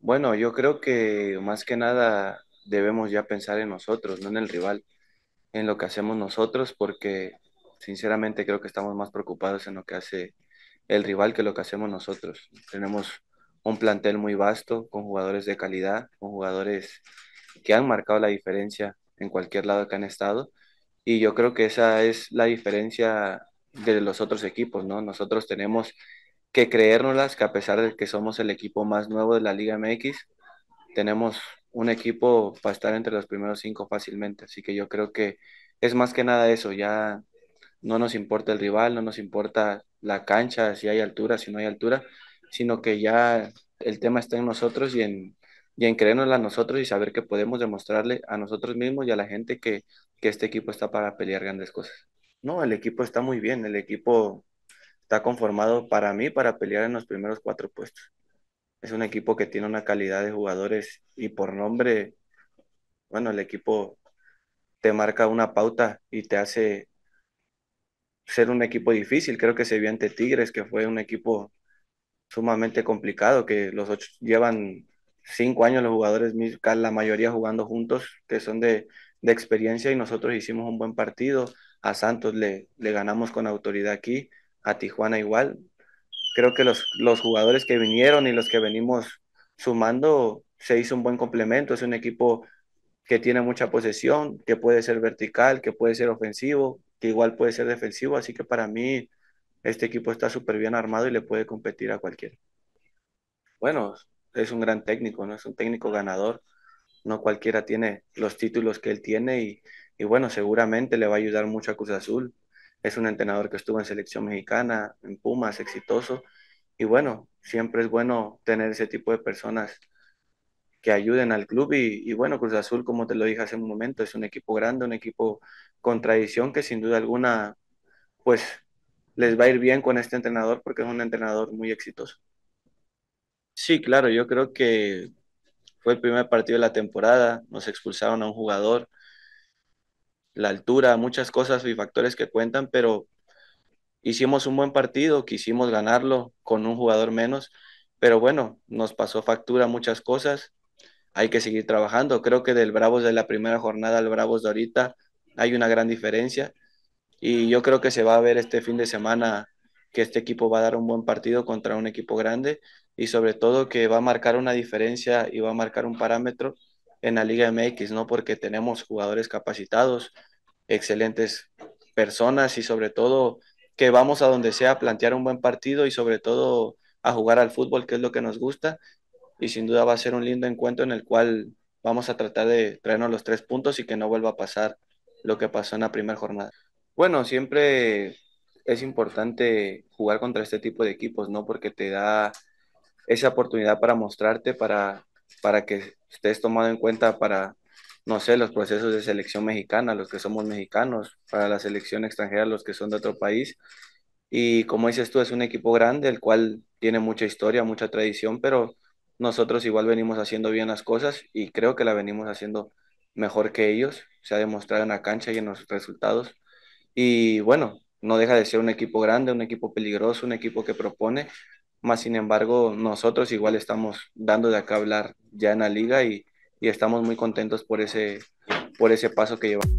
Bueno, yo creo que más que nada debemos ya pensar en nosotros, no en el rival, en lo que hacemos nosotros, porque sinceramente creo que estamos más preocupados en lo que hace el rival que lo que hacemos nosotros. Tenemos un plantel muy vasto, con jugadores de calidad, con jugadores que han marcado la diferencia en cualquier lado que han estado. Y yo creo que esa es la diferencia de los otros equipos, ¿no? Nosotros tenemos que creérnoslas que a pesar de que somos el equipo más nuevo de la Liga MX, tenemos un equipo para estar entre los primeros cinco fácilmente. Así que yo creo que es más que nada eso, ya no nos importa el rival, no nos importa la cancha, si hay altura, si no hay altura, sino que ya el tema está en nosotros y en, y en a nosotros y saber que podemos demostrarle a nosotros mismos y a la gente que, que este equipo está para pelear grandes cosas. No, el equipo está muy bien, el equipo está conformado para mí para pelear en los primeros cuatro puestos. Es un equipo que tiene una calidad de jugadores y por nombre, bueno, el equipo te marca una pauta y te hace ser un equipo difícil. Creo que se vio ante Tigres, que fue un equipo sumamente complicado, que los ocho llevan cinco años los jugadores, la mayoría jugando juntos, que son de, experiencia y nosotros hicimos un buen partido. A Santos le, le ganamos con autoridad aquí a Tijuana igual. Creo que los, los jugadores que vinieron y los que venimos sumando, se hizo un buen complemento. Es un equipo que tiene mucha posesión, que puede ser vertical, que puede ser ofensivo, que igual puede ser defensivo. Así que para mí este equipo está súper bien armado y le puede competir a cualquiera. Bueno, es un gran técnico, ¿no? Es un técnico ganador. No cualquiera tiene los títulos que él tiene y, y bueno, seguramente le va a ayudar mucho a Cruz Azul es un entrenador que estuvo en selección mexicana, en Pumas, exitoso. Y bueno, siempre es bueno tener ese tipo de personas que ayuden al club. Y, bueno, Cruz Azul, como te lo dije hace un momento, es un equipo grande, un equipo con tradición que sin duda alguna, pues les va a ir bien con este entrenador porque es un entrenador muy exitoso. Sí, claro, yo creo que fue el primer partido de la temporada, nos expulsaron a un jugador, la altura, muchas cosas y factores que cuentan, pero hicimos un buen partido, quisimos ganarlo con un jugador menos, pero bueno, nos pasó factura muchas cosas, hay que seguir trabajando. Creo que del Bravos de la primera jornada al Bravos de ahorita hay una gran diferencia y yo creo que se va a ver este fin de semana que este equipo va a dar un buen partido contra un equipo grande y sobre todo que va a marcar una diferencia y va a marcar un parámetro en la Liga MX, ¿no? Porque tenemos jugadores capacitados, excelentes personas y sobre todo que vamos a donde sea a plantear un buen partido y sobre todo a jugar al fútbol, que es lo que nos gusta. Y sin duda va a ser un lindo encuentro en el cual vamos a tratar de traernos los tres puntos y que no vuelva a pasar lo que pasó en la primera jornada. Bueno, siempre es importante jugar contra este tipo de equipos, ¿no? Porque te da esa oportunidad para mostrarte, para, para que estés tomado en cuenta para no sé, los procesos de selección mexicana, los que somos mexicanos, para la selección extranjera, los que son de otro país. Y como dices tú, es un equipo grande, el cual tiene mucha historia, mucha tradición, pero nosotros igual venimos haciendo bien las cosas y creo que la venimos haciendo mejor que ellos. Se ha demostrado en la cancha y en los resultados. Y bueno, no deja de ser un equipo grande, un equipo peligroso, un equipo que propone. Más sin embargo, nosotros igual estamos dando de acá hablar ya en la liga y, y estamos muy contentos por ese, por ese paso que llevamos.